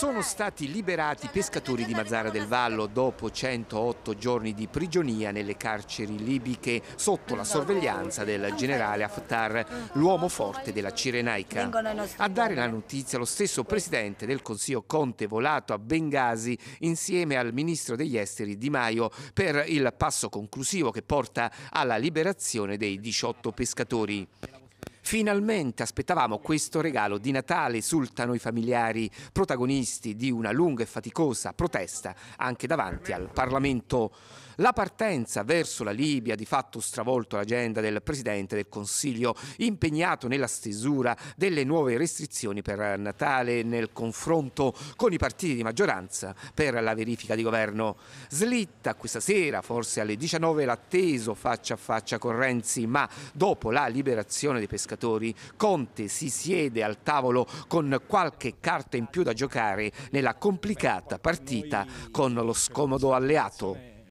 sono stati liberati i pescatori di Mazzara del Vallo dopo 108 giorni di prigionia nelle carceri libiche sotto la sorveglianza del generale Haftar, l'uomo forte della Cirenaica. A dare la notizia lo stesso presidente del Consiglio Conte volato a Bengasi insieme al ministro degli esteri Di Maio per il passo conclusivo che porta alla liberazione dei 18 pescatori. Finalmente aspettavamo questo regalo di Natale, esultano i familiari protagonisti di una lunga e faticosa protesta anche davanti al Parlamento la partenza verso la Libia ha di fatto stravolto l'agenda del Presidente del Consiglio, impegnato nella stesura delle nuove restrizioni per Natale nel confronto con i partiti di maggioranza per la verifica di governo. Slitta questa sera, forse alle 19, l'atteso faccia a faccia con Renzi, ma dopo la liberazione dei pescatori, Conte si siede al tavolo con qualche carta in più da giocare nella complicata partita con lo scomodo alleato.